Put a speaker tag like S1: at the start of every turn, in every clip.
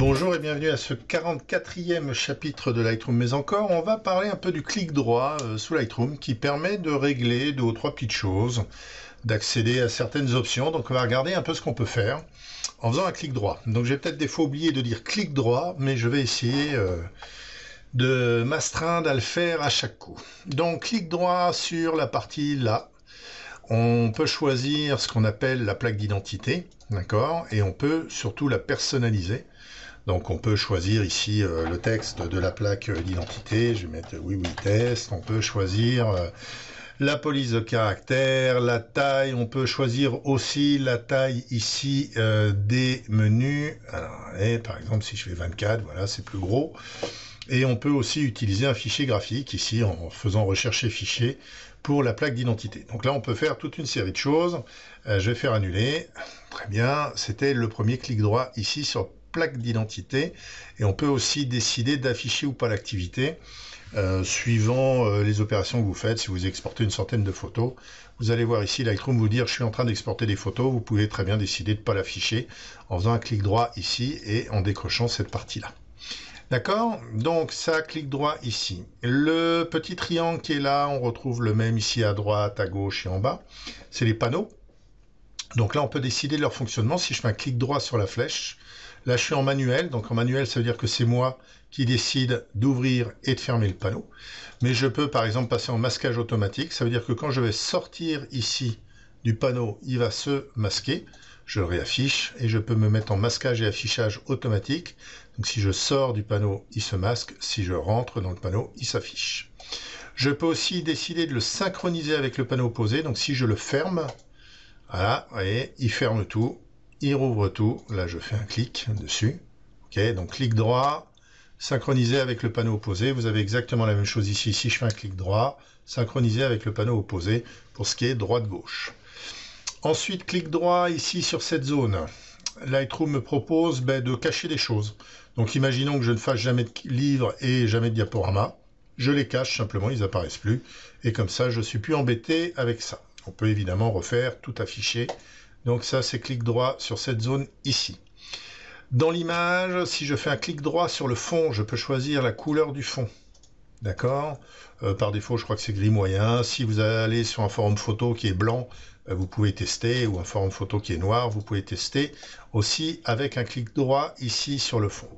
S1: Bonjour et bienvenue à ce 44e chapitre de Lightroom. Mais encore, on va parler un peu du clic droit euh, sous Lightroom qui permet de régler deux ou trois petites choses, d'accéder à certaines options. Donc on va regarder un peu ce qu'on peut faire en faisant un clic droit. Donc j'ai peut-être des fois oublié de dire clic droit, mais je vais essayer euh, de m'astreindre à le faire à chaque coup. Donc clic droit sur la partie là. On peut choisir ce qu'on appelle la plaque d'identité, d'accord Et on peut surtout la personnaliser. Donc on peut choisir ici euh, le texte de la plaque euh, d'identité, je vais mettre euh, oui oui test, on peut choisir la police de caractère, la taille, on peut choisir aussi la taille ici des menus. Alors, par exemple si je fais 24, voilà c'est plus gros. Et on peut aussi utiliser un fichier graphique ici en faisant rechercher fichier pour la plaque d'identité. Donc là on peut faire toute une série de choses. je vais faire annuler. Très bien, c'était le premier clic droit ici sur plaque d'identité et on peut aussi décider d'afficher ou pas l'activité euh, suivant euh, les opérations que vous faites. Si vous exportez une centaine de photos, vous allez voir ici Lightroom vous dire je suis en train d'exporter des photos, vous pouvez très bien décider de ne pas l'afficher en faisant un clic droit ici et en décrochant cette partie-là. D'accord Donc ça, clic droit ici. Le petit triangle qui est là, on retrouve le même ici à droite, à gauche et en bas. C'est les panneaux. Donc là, on peut décider de leur fonctionnement. Si je fais un clic droit sur la flèche, Là, je suis en manuel. Donc, en manuel, ça veut dire que c'est moi qui décide d'ouvrir et de fermer le panneau. Mais je peux, par exemple, passer en masquage automatique. Ça veut dire que quand je vais sortir ici du panneau, il va se masquer. Je réaffiche et je peux me mettre en masquage et affichage automatique. Donc, si je sors du panneau, il se masque. Si je rentre dans le panneau, il s'affiche. Je peux aussi décider de le synchroniser avec le panneau opposé. Donc, si je le ferme, voilà, vous voyez, il ferme tout il rouvre tout. Là, je fais un clic dessus. OK, donc clic droit, synchroniser avec le panneau opposé. Vous avez exactement la même chose ici. Ici, je fais un clic droit, synchroniser avec le panneau opposé pour ce qui est droite-gauche. Ensuite, clic droit ici sur cette zone. Lightroom me propose ben, de cacher des choses. Donc imaginons que je ne fasse jamais de livre et jamais de diaporama. Je les cache simplement, ils n'apparaissent plus. Et comme ça, je ne suis plus embêté avec ça. On peut évidemment refaire tout afficher. Donc ça, c'est clic droit sur cette zone ici. Dans l'image, si je fais un clic droit sur le fond, je peux choisir la couleur du fond. D'accord euh, Par défaut, je crois que c'est gris moyen. Si vous allez sur un forum photo qui est blanc, euh, vous pouvez tester, ou un forum photo qui est noir, vous pouvez tester aussi avec un clic droit ici sur le fond.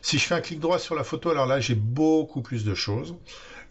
S1: Si je fais un clic droit sur la photo, alors là, j'ai beaucoup plus de choses.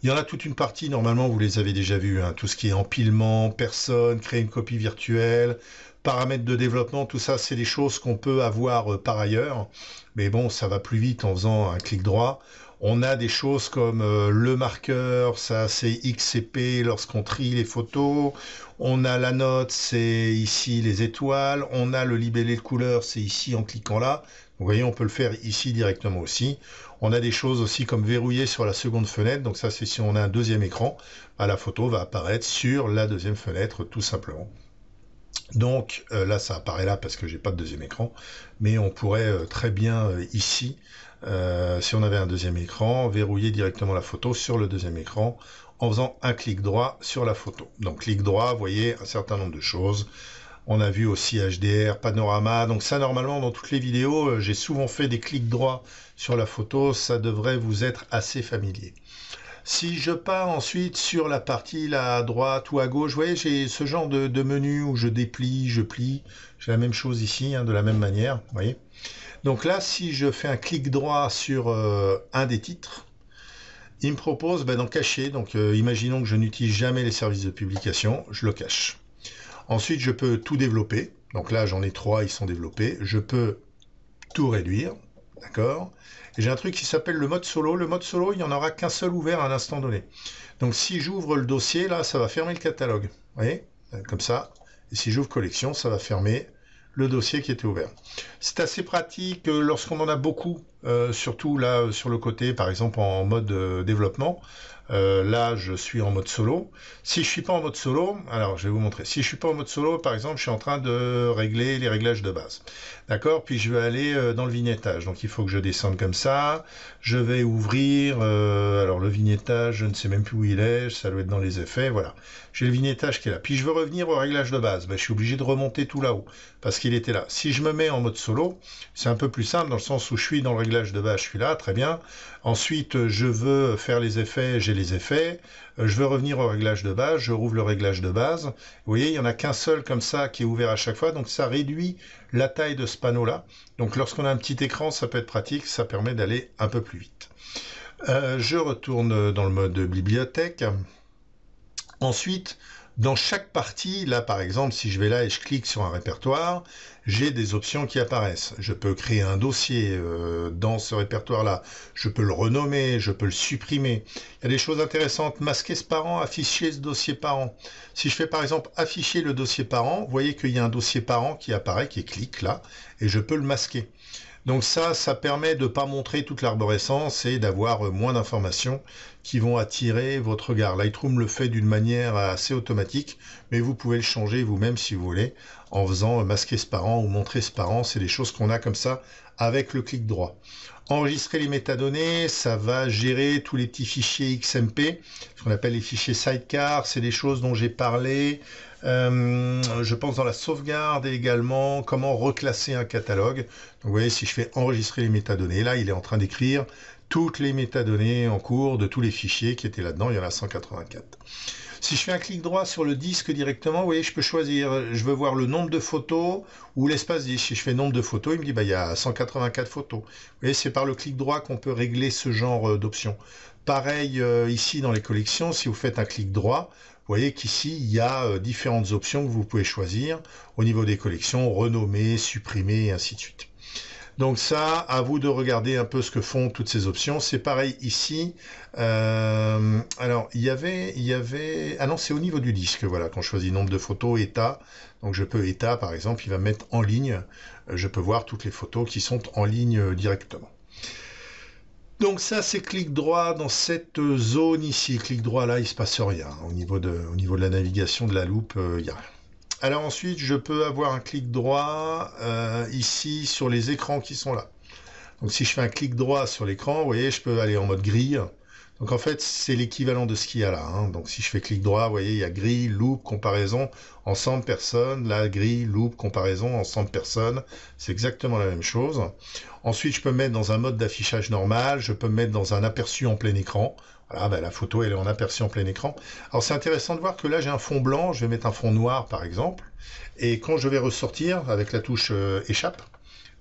S1: Il y en a toute une partie, normalement, vous les avez déjà vues, hein. tout ce qui est empilement, personne, créer une copie virtuelle, paramètres de développement, tout ça, c'est des choses qu'on peut avoir euh, par ailleurs. Mais bon, ça va plus vite en faisant un clic droit. On a des choses comme euh, le marqueur, ça c'est XCP lorsqu'on trie les photos. On a la note, c'est ici les étoiles. On a le libellé de couleur, c'est ici en cliquant là. Vous voyez, on peut le faire ici directement aussi. On a des choses aussi comme verrouiller sur la seconde fenêtre. Donc ça, c'est si on a un deuxième écran, bah, la photo va apparaître sur la deuxième fenêtre tout simplement. Donc euh, là, ça apparaît là parce que j'ai pas de deuxième écran, mais on pourrait euh, très bien euh, ici, si on avait un deuxième écran, verrouiller directement la photo sur le deuxième écran en faisant un clic droit sur la photo. Donc clic droit, vous voyez un certain nombre de choses. On a vu aussi HDR, panorama. Donc ça, normalement, dans toutes les vidéos, j'ai souvent fait des clics droits sur la photo. Ça devrait vous être assez familier. Si je pars ensuite sur la partie là à droite ou à gauche, vous voyez, j'ai ce genre de, menu où je déplie, je plie. J'ai la même chose ici, hein, de la même manière, vous voyez. Donc là, si je fais un clic droit sur euh, un des titres, il me propose ben, d'en cacher. Donc euh, imaginons que je n'utilise jamais les services de publication, je le cache. Ensuite, je peux tout développer. Donc là, j'en ai trois, ils sont développés. Je peux tout réduire. D'accord Et j'ai un truc qui s'appelle le mode solo. Le mode solo, il n'y en aura qu'un seul ouvert à un instant donné. Donc si j'ouvre le dossier, là, ça va fermer le catalogue. Vous voyez euh, Comme ça. Et si j'ouvre collection, ça va fermer le dossier qui était ouvert. C'est assez pratique euh, lorsqu'on en a beaucoup euh, surtout là euh, sur le côté, par exemple en mode euh, développement. là, je suis en mode solo. Si je suis pas en mode solo, alors je vais vous montrer. Si je suis pas en mode solo, par exemple, je suis en train de régler les réglages de base. D'accord Puis je vais aller dans le vignettage. Donc il faut que je descende comme ça. Je vais ouvrir. alors le vignettage, je ne sais même plus où il est. Ça doit être dans les effets. Voilà. J'ai le vignettage qui est là. Puis je veux revenir au réglage de base. Ben, je suis obligé de remonter tout là-haut parce qu'il était là. Si je me mets en mode solo, c'est un peu plus simple dans le sens où je suis dans le réglage de base, je suis là, très bien. Ensuite, je veux faire les effets, j'ai les effets. Euh, je veux revenir au réglage de base, je rouvre le réglage de base. Vous voyez, il n'y en a qu'un seul comme ça qui est ouvert à chaque fois, donc ça réduit la taille de ce panneau-là. Donc lorsqu'on a un petit écran, ça peut être pratique, ça permet d'aller un peu plus vite. Euh, je retourne dans le mode bibliothèque. Ensuite, dans chaque partie, là par exemple, si je vais là et je clique sur un répertoire, j'ai des options qui apparaissent. Je peux créer un dossier euh, dans ce répertoire-là, je peux le renommer, je peux le supprimer. Il y a des choses intéressantes, masquer ce parent, afficher ce dossier parent. Si je fais par exemple afficher le dossier parent, vous voyez qu'il y a un dossier parent qui apparaît, qui clique là, et je peux le masquer. Donc ça, ça permet de ne pas montrer toute l'arborescence et d'avoir euh, moins d'informations qui vont attirer votre regard. Lightroom le fait d'une manière assez automatique, mais vous pouvez le changer vous-même si vous voulez, en faisant euh, masquer ce parent ou montrer ce parent. C'est des choses qu'on a comme ça avec le clic droit enregistrer les métadonnées, ça va gérer tous les petits fichiers XMP, ce qu'on appelle les fichiers sidecar, c'est des choses dont j'ai parlé, euh, je pense dans la sauvegarde également comment reclasser un catalogue. Donc, vous voyez, si je fais enregistrer les métadonnées, là, il est en train d'écrire toutes les métadonnées en cours de tous les fichiers qui étaient là-dedans, il y en a 184. Si je fais un clic droit sur le disque directement, vous voyez, je peux choisir, je veux voir le nombre de photos ou l'espace disque. Si je fais nombre de photos, il me dit, bah, il y a 184 photos. Vous voyez, c'est par le clic droit qu'on peut régler ce genre euh, d'options. Pareil euh, ici dans les collections, si vous faites un clic droit, vous voyez qu'ici, il y a euh, différentes options que vous pouvez choisir au niveau des collections, renommer, supprimer, et ainsi de suite. Donc ça, à vous de regarder un peu ce que font toutes ces options. C'est pareil ici. Euh, alors, il y avait, il y avait, ah non, c'est au niveau du disque, voilà, quand je choisis nombre de photos, état. Donc je peux état, par exemple, il va mettre en ligne. Euh, je peux voir toutes les photos qui sont en ligne euh, directement. Donc ça, c'est clic droit dans cette zone ici. Clic droit là, il se passe rien. Au niveau de, au niveau de la navigation de la loupe, il y n'y a rien. Alors ensuite, je peux avoir un clic droit euh, ici sur les écrans qui sont là. Donc si je fais un clic droit sur l'écran, vous voyez, je peux aller en mode grille. Donc en fait, c'est l'équivalent de ce qu'il y a là. Hein. Donc si je fais clic droit, vous voyez, il y a grille, loupe, comparaison, ensemble, personne. Là, grille, loupe, comparaison, ensemble, personne. C'est exactement la même chose. Ensuite, je peux me mettre dans un mode d'affichage normal. Je peux me mettre dans un aperçu en plein écran. Voilà, ben, la photo, elle est en aperçu en plein écran. Alors c'est intéressant de voir que là, j'ai un fond blanc, je vais mettre un fond noir par exemple. Et quand je vais ressortir avec la touche euh, échappe,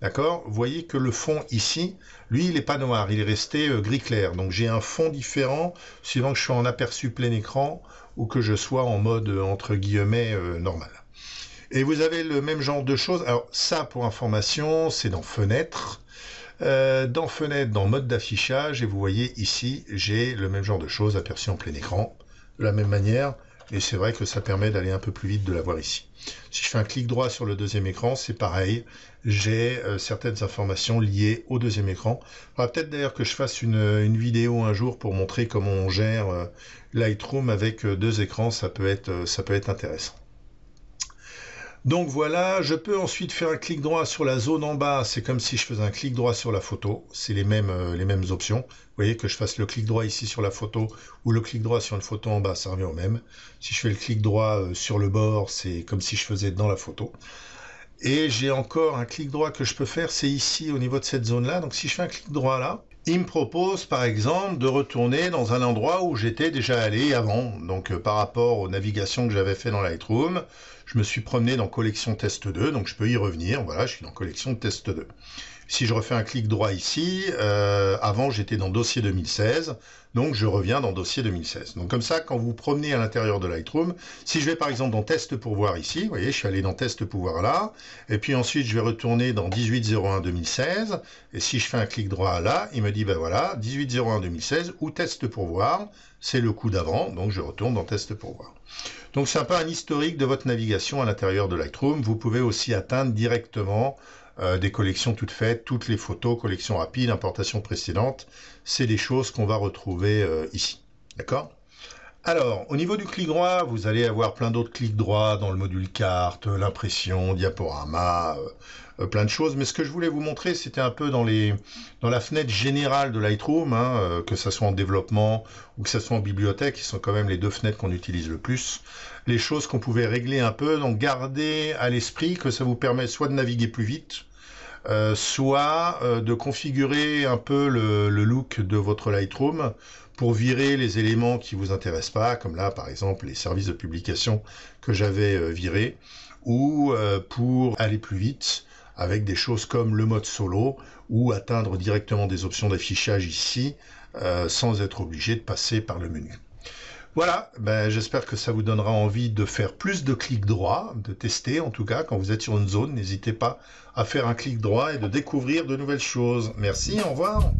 S1: D'accord Vous voyez que le fond ici, lui, il n'est pas noir, il est resté euh, gris clair. Donc j'ai un fond différent suivant que je sois en aperçu plein écran ou que je sois en mode, euh, entre guillemets, normal. Et vous avez le même genre de choses. Alors ça, pour information, c'est dans fenêtres euh, dans fenêtre, dans mode d'affichage, et vous voyez ici, j'ai le même genre de choses aperçu en plein écran, de la même manière, et c'est vrai que ça permet d'aller un peu plus vite de la voir ici. Si je fais un clic droit sur le deuxième écran, c'est pareil, j'ai euh, certaines informations liées au deuxième écran. peut-être d'ailleurs que je fasse une, vidéo un jour pour montrer comment on gère euh, Lightroom avec deux écrans, ça peut être, ça peut être intéressant. Donc voilà, je peux ensuite faire un clic droit sur la zone en bas, c'est comme si je faisais un clic droit sur la photo, c'est les mêmes, euh, les mêmes options. Vous voyez que je fasse le clic droit ici sur la photo ou le clic droit sur une photo en bas, ça revient au même. Si je fais le clic droit euh, sur le bord, c'est comme si je faisais dans la photo. Et j'ai encore un clic droit que je peux faire, c'est ici au niveau de cette zone-là. Donc si je fais un clic droit là, il me propose par exemple de retourner dans un endroit où j'étais déjà allé avant. Donc euh, par rapport aux navigations que j'avais fait dans Lightroom, je me suis promené dans Collection Test 2, donc je peux y revenir. Voilà, je suis dans Collection Test 2. Si je refais un clic droit ici, euh, avant j'étais dans dossier 2016, donc je reviens dans dossier 2016. Donc comme ça, quand vous, promenez à l'intérieur de Lightroom, si je vais par exemple dans test pour voir ici, vous voyez, je suis allé dans test voir là, et puis ensuite je vais retourner dans 1801 2016, et si je fais un clic droit là, il me dit ben voilà, 1801 2016 ou test pour voir, c'est le coup d'avant, donc je retourne dans test voir. Donc c'est un peu un historique de votre navigation à l'intérieur de Lightroom. Vous pouvez aussi atteindre directement euh, des collections toutes faites, toutes les photos, collections rapides, importations précédentes. C'est les choses qu'on va retrouver euh, ici. D'accord alors, au niveau du clic droit, vous allez avoir plein d'autres clics droits dans le module carte, l'impression, diaporama, euh, euh, plein de choses. Mais ce que je voulais vous montrer, c'était un peu dans, les, dans la fenêtre générale de Lightroom, hein, euh, que ça soit en développement ou que ce soit en bibliothèque, qui sont quand même les deux fenêtres qu'on utilise le plus, les choses qu'on pouvait régler un peu. Donc, gardez à l'esprit que ça vous permet soit de naviguer plus vite, euh, soit euh, de configurer un peu le, look de votre Lightroom pour virer les éléments qui vous intéressent pas, comme là par exemple les services de publication que j'avais euh, virés, ou pour aller plus vite avec des choses comme le mode solo ou atteindre directement des options d'affichage ici sans être obligé de passer par le menu. Voilà, ben, j'espère que ça vous donnera envie de faire plus de clics droits, de tester en tout cas quand vous êtes sur une zone, n'hésitez pas à faire un clic droit et de découvrir de nouvelles choses. Merci, au revoir.